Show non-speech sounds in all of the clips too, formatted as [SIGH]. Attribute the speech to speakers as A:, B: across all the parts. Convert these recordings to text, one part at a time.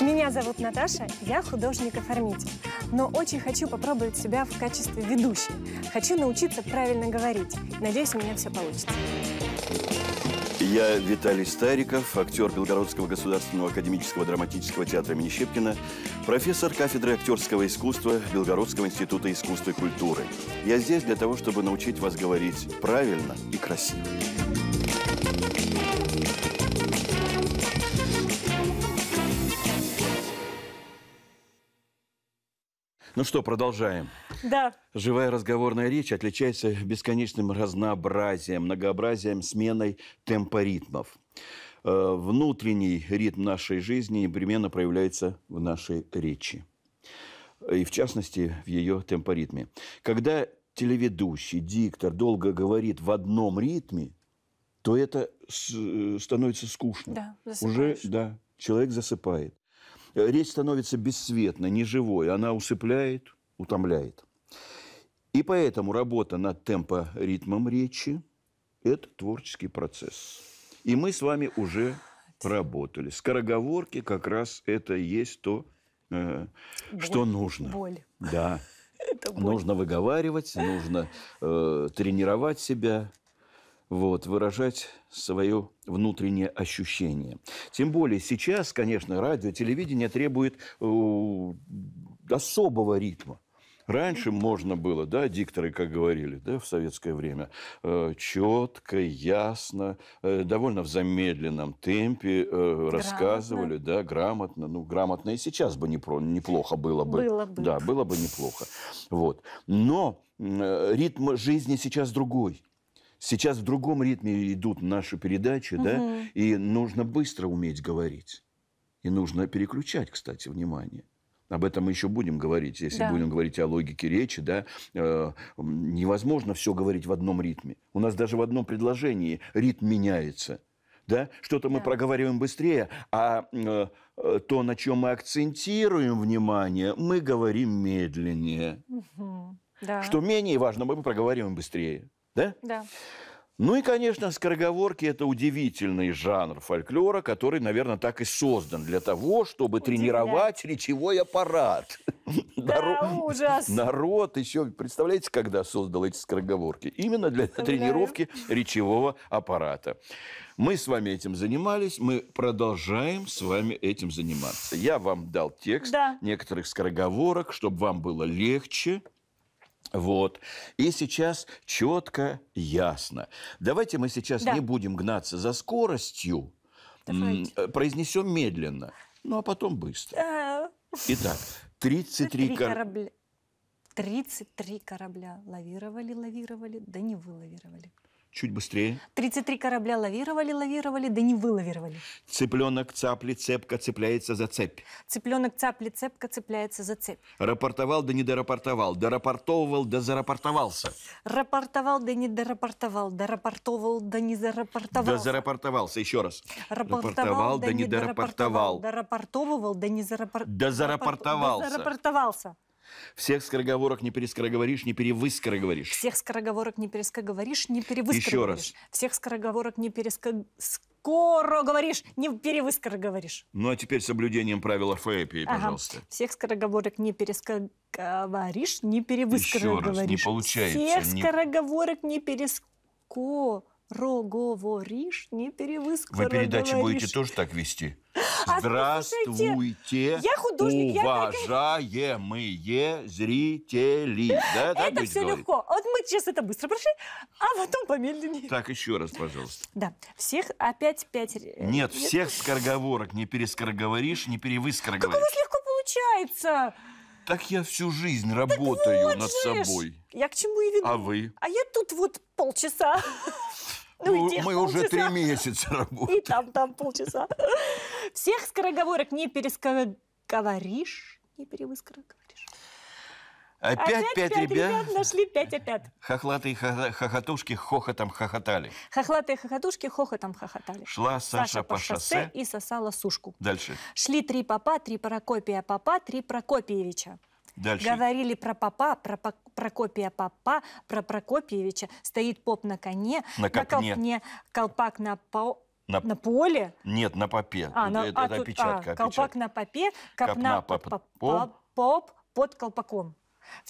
A: Меня зовут Наташа, я художник-оформитель. Но очень хочу попробовать себя в качестве ведущей. Хочу научиться правильно говорить. Надеюсь, у меня все получится.
B: Я Виталий Стариков, актер Белгородского государственного академического драматического театра имени Щепкина, профессор кафедры актерского искусства Белгородского института искусства и культуры. Я здесь для того, чтобы научить вас говорить правильно и красиво. Ну что, продолжаем. Да. Живая разговорная речь отличается бесконечным разнообразием, многообразием, сменой темпа ритмов. Э, внутренний ритм нашей жизни непременно проявляется в нашей речи. И в частности, в ее темпоритме. Когда телеведущий, диктор долго говорит в одном ритме, то это э, становится скучно. Да, засыпаешь. Уже, да, человек засыпает. Э, речь становится бесцветной, неживой, она усыпляет, утомляет. И поэтому работа над темпоритмом речи – это творческий процесс. И мы с вами уже работали. Скороговорки как раз это и есть то, э, боль. что нужно. Боль. Да. [LAUGHS] Это боль. Нужно выговаривать, нужно э, тренировать себя, вот, выражать свое внутреннее ощущение. Тем более сейчас, конечно, радио, телевидение требует э, особого ритма. Раньше можно было, да, дикторы, как говорили, да, в советское время, э, четко, ясно, э, довольно в замедленном темпе э, рассказывали, да, грамотно. Ну, грамотно и сейчас бы непро, неплохо было бы. Было бы. Да, было бы неплохо. Вот. Но э, ритм жизни сейчас другой. Сейчас в другом ритме идут наши передачи, угу. да, и нужно быстро уметь говорить. И нужно переключать, кстати, внимание. Об этом мы еще будем говорить, если да. будем говорить о логике речи, да, э, невозможно все говорить в одном ритме. У нас даже в одном предложении ритм меняется, да, что-то да. мы проговариваем быстрее, а э, э, то, на чем мы акцентируем внимание, мы говорим медленнее. Угу. Да. Что менее важно, мы проговариваем быстрее. Да? Да. Ну и, конечно, скороговорки – это удивительный жанр фольклора, который, наверное, так и создан для того, чтобы тренировать речевой аппарат. Да, ужас! Народ еще, представляете, когда создал эти скороговорки? Именно для тренировки речевого аппарата. Мы с вами этим занимались, мы продолжаем с вами этим заниматься. Я вам дал текст некоторых скороговорок, чтобы вам было легче – вот. И сейчас четко, ясно. Давайте мы сейчас да. не будем гнаться за скоростью, Давайте. Э, произнесем медленно, ну а потом
A: быстро.
B: Итак, 33 корабля.
A: 33 корабля лавировали, лавировали, да не вылавировали
B: чуть быстрее.
A: 33 корабля лавировали, лавировали, да не вылавировали.
B: Цыпленок цапли цепка цепляется за цепь.
A: Цыпленок цапли цепка цепляется за цепь.
B: Рапортовал, да не дорапортовал. Дорапортовывал, да зарапортовался.
A: Рапортовал, да не дорапортовал. Дорапортовал, да не зарапортовал. Да
B: зарапортовался, еще раз. Рапортовал, да, да не дорапортовал.
A: Дорапортовывал, да не зарапортовал. Да зарапортовался. Да зарапортовался.
B: Всех скороговорок не перескороговоришь, не перевыскороговоришь.
A: Всех скороговорок не перескоговоришь, не перевыскороговоришь. Еще раз. Всех скороговорок не перескороговоришь, не перевыскороговоришь.
B: Ну, а теперь соблюдением правила Фэпи, ага. пожалуйста.
A: Всех скороговорок не перескоговоришь, не перевыскороговоришь. Еще раз, не получается. Всех не... скороговорок не перескороговоришь, не перевыскороговоришь. Вы передачи будете тоже
B: так вести?
A: А Здравствуйте, я художник,
B: уважаемые зрители. Да, это все говорить? легко.
A: Вот мы сейчас это быстро прошли, а потом помедленнее.
B: Так, еще раз, пожалуйста.
A: Да, всех опять пять... Э, Нет, Нет. всех
B: скороговорок не перескороговоришь, не перевыскороговоришь. Как у вас
A: легко получается?
B: Так я всю жизнь работаю вот над же. собой.
A: Я к чему и веду. А вы? А я тут вот полчаса. Ну, ну мы полчаса. уже три
B: месяца работаем.
A: И там, там полчаса. Всех скороговорок не перескоговоришь, не перевыскороговоришь.
B: Опять, Опять пять, пять ребят. ребят
A: нашли пять опять.
B: Хохлатые хохотушки хохотом хохотали.
A: Хохлатые хохотушки хохотом хохотали.
B: Шла Саша, Саша по, по шоссе, шоссе и
A: сосала сушку. Дальше. Шли три папа, три Прокопия папа, три Прокопьевича. Дальше. Говорили про папа, про Прокопия папа, про Прокопьевича. Стоит поп на коне, на, на колпне, колпак на, по, на, на поле?
B: Нет, на попе. А, на, это, а это опечатка, а, Колпак
A: опечатка. на попе, копна, копна поп, поп, поп, под колпаком.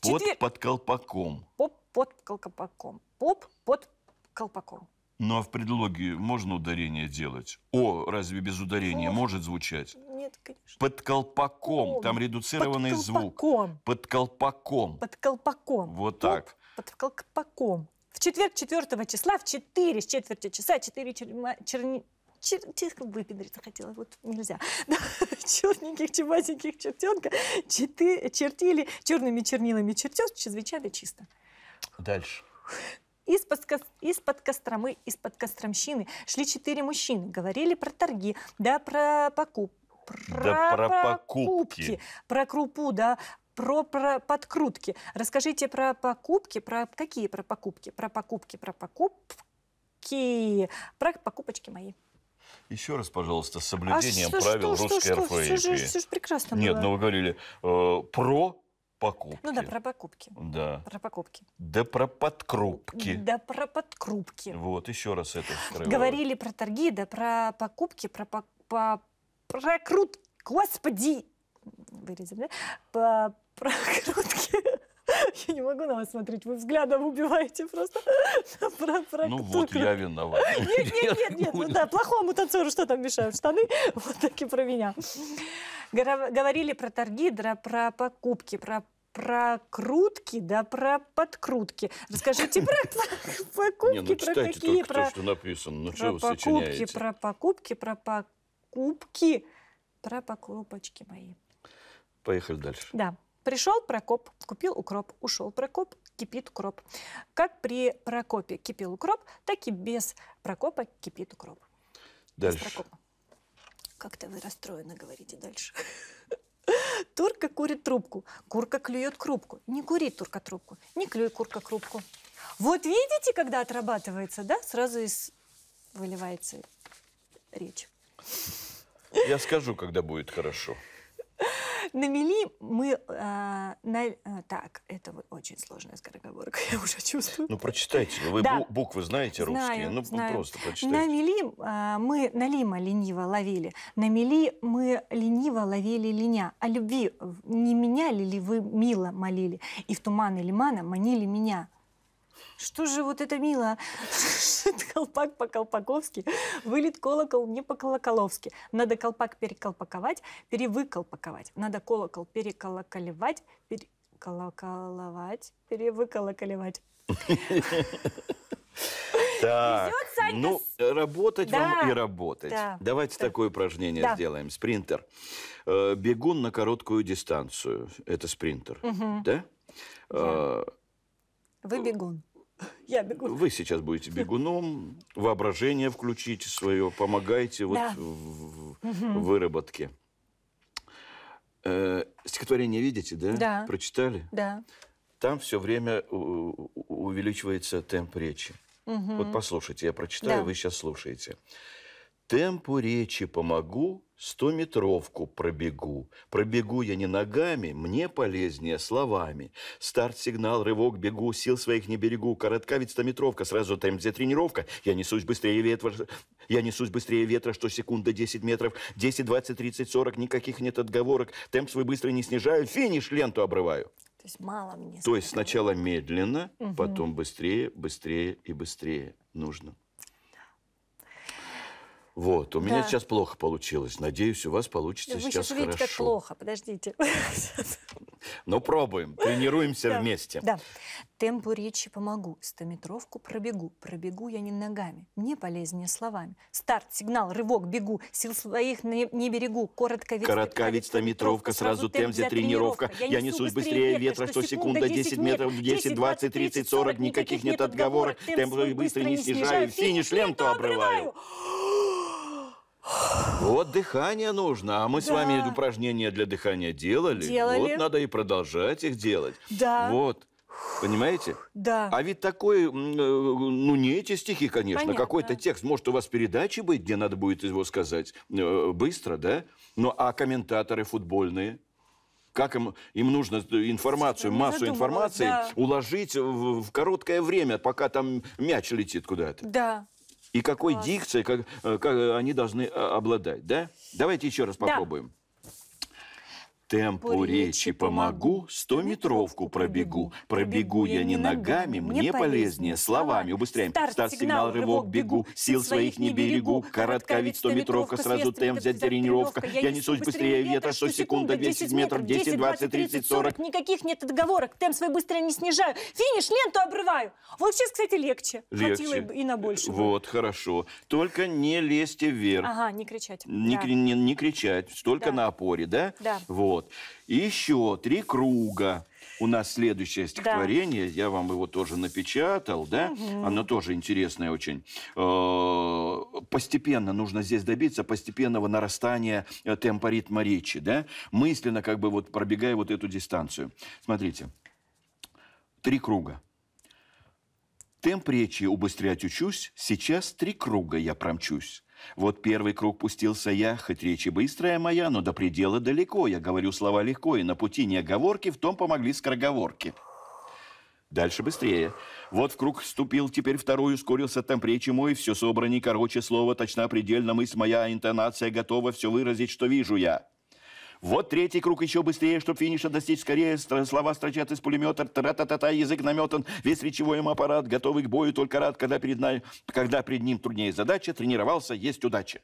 B: под четвер... под колпаком.
A: Поп под колпаком. Поп под колпаком.
B: Ну а в предлоге можно ударение делать? О, разве без ударения О. может звучать? Нет, конечно. Под колпаком. Там редуцированный под колпаком. звук. Под колпаком. Под
A: колпаком.
B: Вот так.
A: Под колпаком. В четверг 4 числа в 4 с четверти часа 4 черма, черни, чер, выпендриться хотела, вот нельзя. Да, [LAUGHS] черненьких, чебатеньких чертенка четы, чертили черными чернилами чертеж чрезвычайно чисто. Дальше. Из-под, из Костромы, из-под Костромщины шли четыре мужчины, говорили про торги, да, про покуп,
B: про, да, про покупки.
A: покупки, про крупу, да, про, про подкрутки. Расскажите про покупки, про какие про покупки, про покупки, про покупки, про покупочки мои.
B: Еще раз, пожалуйста, с а соблюдением а что, правил что, русской что, РФ. Все, же, все же прекрасно Нет, было. но ну вы говорили э, про покупки. Ну
A: да, про покупки.
B: Да. Про покупки. Да про подкрупки. Да
A: про подкрупки.
B: Вот, еще раз это встроило.
A: Говорили про торги, да про покупки, про, по, по, про крут... Господи! Вырезали, да? По, про грудки. [LAUGHS] Я не могу на вас смотреть, вы взглядом убиваете просто. [LAUGHS] Про, про ну вот я виноват.
B: [LAUGHS] Нет, нет, нет, нет, ну да,
A: плохому танцору что там мешают штаны, вот так и про меня. Говорили про торги, да про покупки, про про крутки, да, про подкрутки. Расскажите про покупки, Не, про какие, что
B: написано. Ну, про покупки, про
A: покупки, про покупки, про покупочки мои.
B: Поехали дальше.
A: Да. Пришел Прокоп, купил укроп, ушел Прокоп, кипит укроп. Как при Прокопе кипел укроп, так и без Прокопа кипит укроп. Дальше. Как-то вы расстроенно говорите дальше. [LAUGHS] Турка курит трубку, курка клюет крупку. Не кури турка трубку, не клюй курка крупку. Вот видите, когда отрабатывается, да, сразу из выливается речь.
B: Я скажу, когда будет хорошо.
A: На мели мы... Э, на, э, так, это вот
B: очень сложная скороговорка, [LAUGHS] я уже чувствую. Ну, прочитайте. Вы да. бу буквы знаете русские? Знаю, ну, знаю. просто прочитайте.
A: Намели э, мы налима лениво ловили. На мели мы лениво ловили линя. О любви не меняли ли вы мило молили? И в туманы лимана манили меня. Что же вот это мило? [LAUGHS] Колпак по-колпаковски, вылет колокол не по-колоколовски. Надо колпак переколпаковать, перевыколпаковать. Надо колокол переколоколевать, переколоколовать, перевыколоколевать. [LAUGHS]
B: Так, ну, работать да. вам и работать. Да. Давайте да. такое упражнение да. сделаем. Спринтер. Э, бегун на короткую дистанцию. Это спринтер, угу. да? да. Э,
A: Вы э, бегун. Я бегу.
B: Вы сейчас будете бегуном, воображение включите свое, помогайте вот да. в, в выработке. Э, стихотворение видите, да? Да. Прочитали? Да. Там все время увеличивается темп речи. Угу. Вот послушайте, я прочитаю, да. вы сейчас слушаете. Темпу речи помогу, стометровку пробегу. Пробегу я не ногами, мне полезнее словами. Старт, сигнал, рывок, бегу, сил своих не берегу. Коротка ведь стометровка, сразу темп, тренировка. Я несусь быстрее ветра, я несусь быстрее ветра, что секунда 10 метров. 10, 20, 30, 40, никаких нет отговорок. Темп свой быстро не снижаю, финиш ленту обрываю. То
A: есть мало мне.
B: То есть сначала медленно, угу. потом быстрее, быстрее и быстрее нужно. Вот, у да. меня сейчас плохо получилось. Надеюсь, у вас получится Вы сейчас, сейчас видите, хорошо. как плохо.
A: Подождите. [LAUGHS]
B: Ну, пробуем. Тренируемся вместе.
A: Да. Темпу речи помогу. Стометровку пробегу. Пробегу я не ногами. Мне полезнее словами. Старт, сигнал, рывок, бегу. Сил своих не, берегу. Коротко ведь... Коротка
B: ведь стометровка. Сразу темп за тренировка. Я несусь быстрее ветра, что секунда 10 метров, 10, 20, 30, 40. Никаких нет отговорок. Темп быстро не снижаю. Финиш ленту обрываю. обрываю. Вот дыхание нужно, а мы да. с вами упражнения для дыхания делали. делали. Вот надо и продолжать их делать. Да. Вот. Понимаете? Да. А ведь такой, э, ну не эти стихи, конечно, какой-то текст. Может, у вас передачи быть, где надо будет его сказать э, быстро, да? Ну, а комментаторы футбольные? Как им, им нужно э, информацию, массу информации да. уложить в, в короткое время, пока там мяч летит куда-то? Да и какой Класс. дикцией как, э, как э, они должны э, обладать, да? Давайте еще раз попробуем. Да темпу речи помогу, стометровку пробегу. Пробегу я не ногами, мне полезнее, словами убыстряем. Старт, сигнал, рывок, бегу, сил своих не берегу. Коротка ведь стометровка, сразу темп взять тренировка. Я несусь быстрее ветра, что секунда, 10 метров, 10, 20, 30, 40.
A: Никаких нет отговорок, темп свой быстро не снижаю. Финиш, ленту обрываю. Вот сейчас, кстати, легче. Легче. Хватило и на больше.
B: Вот, хорошо. Только не лезьте вверх. Ага,
A: не кричать. Не, да.
B: не, не кричать, только да. на опоре, да? Да. Вот. Вот. И еще три круга. У нас следующее стихотворение, да. я вам его тоже напечатал, да? Угу. Оно тоже интересное очень. Э, постепенно нужно здесь добиться постепенного нарастания э, темпа ритма речи, да? Мысленно как бы вот пробегая вот эту дистанцию. Смотрите. Три круга. Темп речи убыстрять учусь, сейчас три круга я промчусь. Вот первый круг пустился я, хоть речь быстрая моя, но до предела далеко. Я говорю слова легко, и на пути не оговорки, в том помогли скороговорки. Дальше быстрее. Вот в круг вступил, теперь второй, ускорился темп речи мой, все собрани, короче, слово, точна, предельно, мысль моя, интонация готова все выразить, что вижу я. Вот третий круг еще быстрее, чтобы финиша достичь скорее. Слова строчат из пулемета, тра-та-та-та, язык наметан, весь речевой им аппарат, готовый к бою, только рад, когда перед, нами, когда перед ним труднее задача, тренировался, есть удача.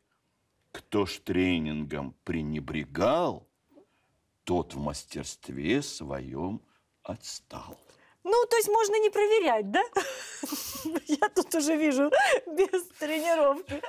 B: Кто ж тренингом пренебрегал, тот в мастерстве своем отстал.
A: Ну, то есть можно не проверять, да? [LAUGHS] Я тут уже вижу без тренировки.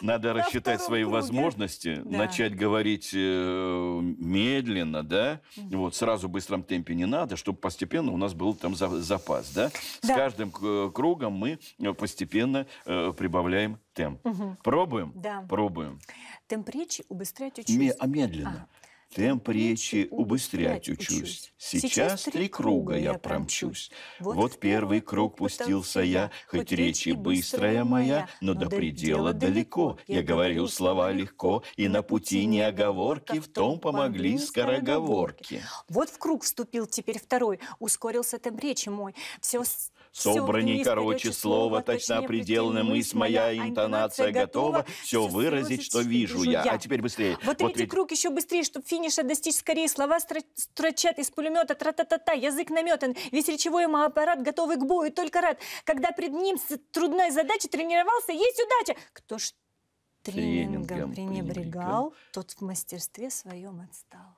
B: Надо рассчитать свои возможности, начать говорить э, медленно, да? Вот сразу в быстром темпе не надо, чтобы постепенно у нас был там запас, да? С каждым э, кругом мы э, постепенно прибавляем темп. Пробуем? Да. Пробуем.
A: Темп речи убыстрять очень. А медленно.
B: А темп речи убыстрять учусь. Сейчас три круга я промчусь. Вот первый круг пустился я, хоть речи быстрая моя, но до предела далеко. Я говорю слова легко, и на пути не оговорки, в том помогли скороговорки.
A: Вот в круг вступил теперь второй, ускорился темп речи мой. Все Собранней, короче, слово, точно пределана мысль моя,
B: интонация готова, все выразить, что вижу я. А теперь быстрее. Вот, вот третий
A: круг еще быстрее, чтобы финиша достичь скорее. Слова строчат из пулемета, тра-та-та-та, язык наметан, весь речевой аппарат готовый к бою, только рад. Когда пред ним трудная задача, тренировался, есть удача. Кто ж тренингом, тренингом пренебрегал, пренебрегал, тот в мастерстве своем отстал.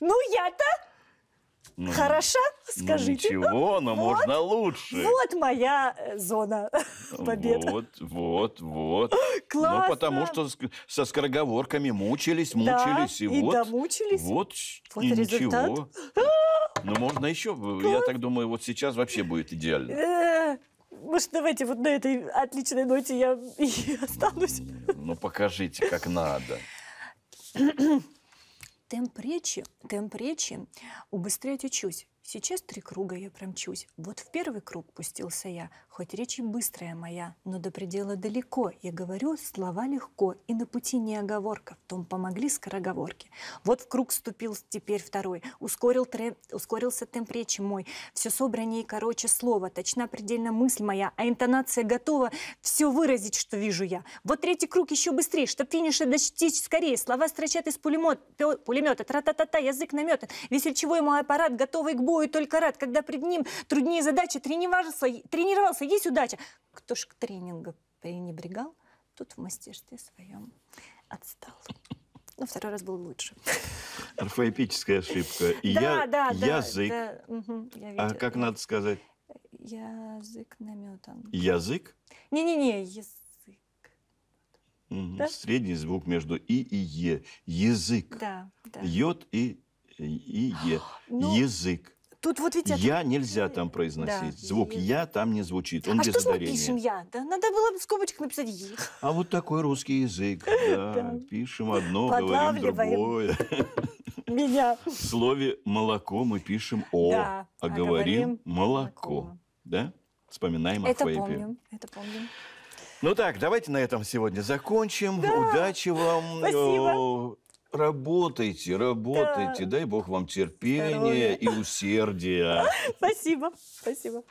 A: Ну я-то...
B: Ну, Хороша,
A: ну, скажите. Ну, ничего, но вот, можно
B: лучше. Вот
A: моя э, зона [LAUGHS] победы.
B: Вот, вот, вот. Ну, Классно. Ну, потому что со скороговорками мучились, мучились, да, и, и вот. домучились.
A: Вот, вот и результат. ничего.
B: [GASPS] Ну, можно еще. Э, Класс. Я так думаю, вот сейчас вообще будет идеально.
A: Э, может, давайте вот на этой отличной ноте я [LAUGHS] и останусь.
B: Ну, покажите, как надо.
A: [CLEARS THROAT] темп речи, темп речи убыстрять учусь. Сейчас три круга я промчусь. Вот в первый круг пустился я, хоть речь и быстрая моя, но до предела далеко. Я говорю слова легко, и на пути не оговорка, в том помогли скороговорки. Вот в круг вступил теперь второй, ускорил трем, ускорился темп речи мой. Все собраннее и короче слово, точна предельно мысль моя, а интонация готова все выразить, что вижу я. Вот третий круг еще быстрее, чтоб финиша достичь скорее. Слова строчат из пулемет, пулемета, тра-та-та-та, язык наметан. Весельчевой мой аппарат готовый к бою бою только рад, когда пред ним труднее задача, тренировался, тренировался, есть удача. Кто ж к тренингу пренебрегал, тут в мастерстве своем отстал. Но ну, второй раз был лучше.
B: Орфоэпическая ошибка. И да, я, да, язык. а как надо сказать?
A: Язык наметан.
B: Язык?
A: Не-не-не, язык.
B: Угу. Да? Средний звук между и и е. Язык. Да, да. Йод и, и е. [GASPS] Ну, язык.
A: Тут вот ведь это... Я
B: нельзя там произносить. Да. Звук я там не звучит. Он а без что ударения. мы пишем
A: я? Да, надо было в скобочках написать е.
B: А вот такой русский язык. [LAUGHS] Да, пишем одно, говорим другое.
A: [LAUGHS] Меня.
B: В слове молоко мы пишем о, а, а, говорим молоко. Да? Вспоминаем это о Фейпе. Помним, это помним. Ну так, давайте на этом сегодня закончим. Да. Удачи вам. Спасибо. Работайте, работайте. Да. Дай бог вам терпения Здоровья. и усердия. [LAUGHS]
A: Спасибо, спасибо.